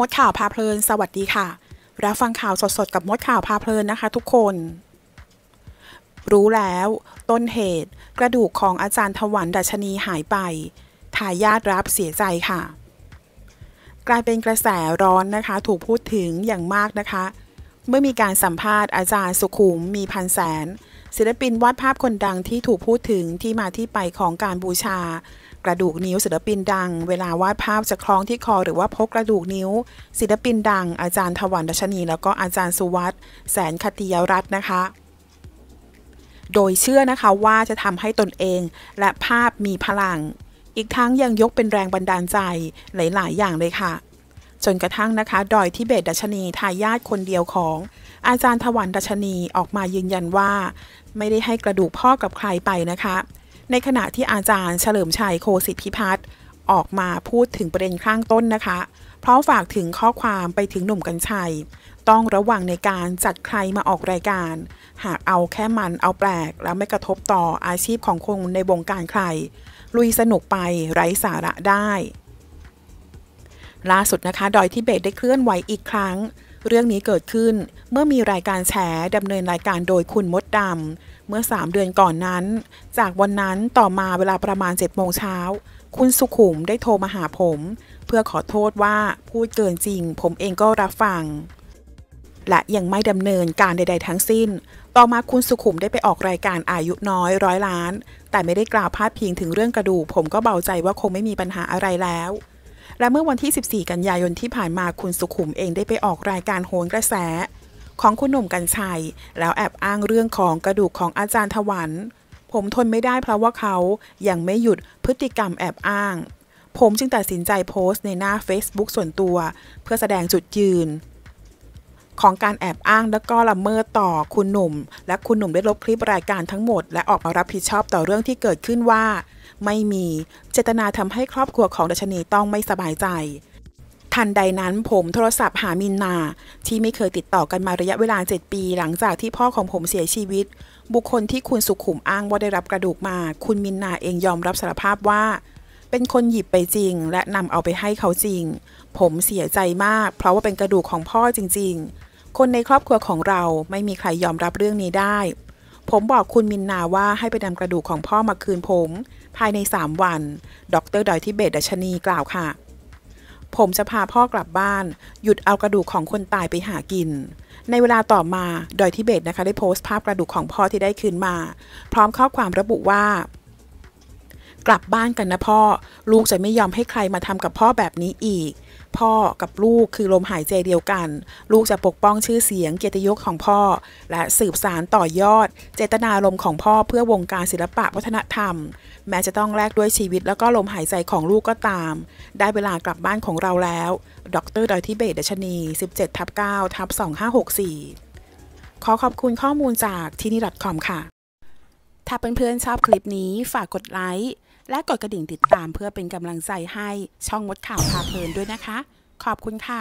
มดข่าวพาเพลินสวัสดีค่ะรับฟังข่าวสดๆกับมดข่าวพาเพลินนะคะทุกคน รู้แล้วต้นเหตุกระดูกของอาจารย์ถวันดัชนีหายไปทายาทรับเสียใจค่ะ กลายเป็นกระแสร้อนนะคะถูกพูดถึงอย่างมากนะคะ เมื่อมีการสัมภาษณ์อาจารย์สุขุมมีพันแสนศิลปินวาดภาพคนดังที่ถูกพูดถึงที่มาที่ไปของการบูชา กระดูกนิ้ว ศิลปินดัง เวลาวาดภาพจะคล้องที่คอหรือว่าพกกระดูกนิ้ว ศิลปินดังอาจารย์ทวันดัชนี แล้วก็อาจารย์สุวัตแสนคติยรัตน์นะคะ โดยเชื่อนะคะว่าจะทำให้ตนเองและภาพมีพลัง อีกทั้งยังยกเป็นแรงบันดาลใจหลายๆ อย่างเลยค่ะจนกระทั่งนะคะดอยทิเบตดัชนี ทายาทคนเดียวของ อาจารย์ถวันดัชนีออกมายืนยันว่า ไม่ได้ให้กระดูกพ่อกับใครไปนะคะในขณะที่อาจารย์เฉลิมชัยโคสิทธิพิพัฒน์ออกมาพูดถึงประเด็นข้างต้นนะคะพร้อมฝากถึงข้อความไปถึงหนุ่มกัญชัย ต้องระวังในการจัดใครมาออกรายการ หากเอาแค่มันเอาแปลก แล้วไม่กระทบต่ออาชีพของคนในวงการใคร ลุยสนุกไปไร้สาระได้ล่าสุดนะคะดอยทิเบตได้เคลื่อนไหวอีกครั้ง เรื่องนี้เกิดขึ้นเมื่อมีรายการแฉดำเนินรายการโดยคุณมดดำเมื่อ 3 เดือนก่อนนั้น จากวันนั้นต่อมาเวลาประมาณ7โมงเช้าคุณสุขุมได้โทรมาหาผม เพื่อขอโทษว่าพูดเกินจริง ผมเองก็รับฟัง และยังไม่ดำเนินการใดๆทั้งสิ้น ต่อมาคุณสุขุมได้ไปออกรายการอายุน้อย ร้อยล้าน แต่ไม่ได้กล่าวพาดพิงถึงเรื่องกระดูกผมก็เบาใจว่าคงไม่มีปัญหาอะไรแล้วและเมื่อวันที่ 14 กันยายนที่ผ่านมา คุณสุขุมเองได้ไปออกรายการโหนกระแส ของคุณหนุ่มกัญชัย แล้วแอบอ้างเรื่องของกระดูกของอาจารย์ถวัน ผมทนไม่ได้เพราะว่าเขา ยังไม่หยุดพฤติกรรมแอบอ้าง ผมจึงตัดสินใจโพสต์ในหน้า Facebook ส่วนตัว เพื่อแสดงจุดยืน ของการแอบอ้างและก็ละเมิดต่อคุณหนุ่ม และคุณหนุ่มได้ลบคลิปรายการทั้งหมด และออกมารับผิดชอบต่อเรื่องที่เกิดขึ้นว่าไม่มีเจตนาทำให้ครอบครัวของดัชนีต้องไม่สบายใจ ทันใดนั้นผมโทรศัพท์หามินนาที่ไม่เคยติดต่อกันมาระยะเวลา 7 ปีหลังจากที่พ่อของผมเสียชีวิต บุคคลที่คุณสุขุมอ้างว่าได้รับกระดูกมา คุณมินนาเองยอมรับสารภาพว่า เป็นคนหยิบไปจริง และนำเอาไปให้เขาจริง ผมเสียใจมาก เพราะว่าเป็นกระดูกของพ่อจริง ๆ คนในครอบครัวของเราไม่มีใครยอมรับเรื่องนี้ได้ผมบอกคุณมินนาว่าให้ไปนำกระดูกของพ่อมาคืนผม ภายใน 3 วัน ดร ดอยทิเบต ดัชนีกล่าวค่ะ ผมจะพาพ่อกลับบ้าน หยุดเอากระดูกของคนตายไปหากิน ในเวลาต่อมา ดอยทิเบตนะคะ ได้โพสต์ภาพกระดูกของพ่อที่ได้คืนมา พร้อมข้อความระบุว่ากลับบ้านกันนะพ่อ ลูกจะไม่ยอมให้ใครมาทำกับพ่อแบบนี้อีก พ่อกับลูกคือลมหายใจเดียวกัน ลูกจะปกป้องชื่อเสียงเกียรติยศของพ่อ และสืบสารต่อยอด เจตนารมณ์ของพ่อเพื่อวงการศิลปะวัฒนธรรม แม้จะต้องแลกด้วยชีวิตแล้วก็ลมหายใจของลูกก็ตาม ได้เวลากลับบ้านของเราแล้ว ดรดอยทิเบตดัชนี17ทับ9ทับ2564ขอขอบคุณข้อมูลจากที่นี่คอมค่ะ ถ้าเพื่อนๆชอบคลิปนี้ฝากกดไลค์และกดกระดิ่งติดตามเพื่อเป็นกำลังใจให้ช่องมดข่าวพาเพลินด้วยนะคะ ขอบคุณค่ะ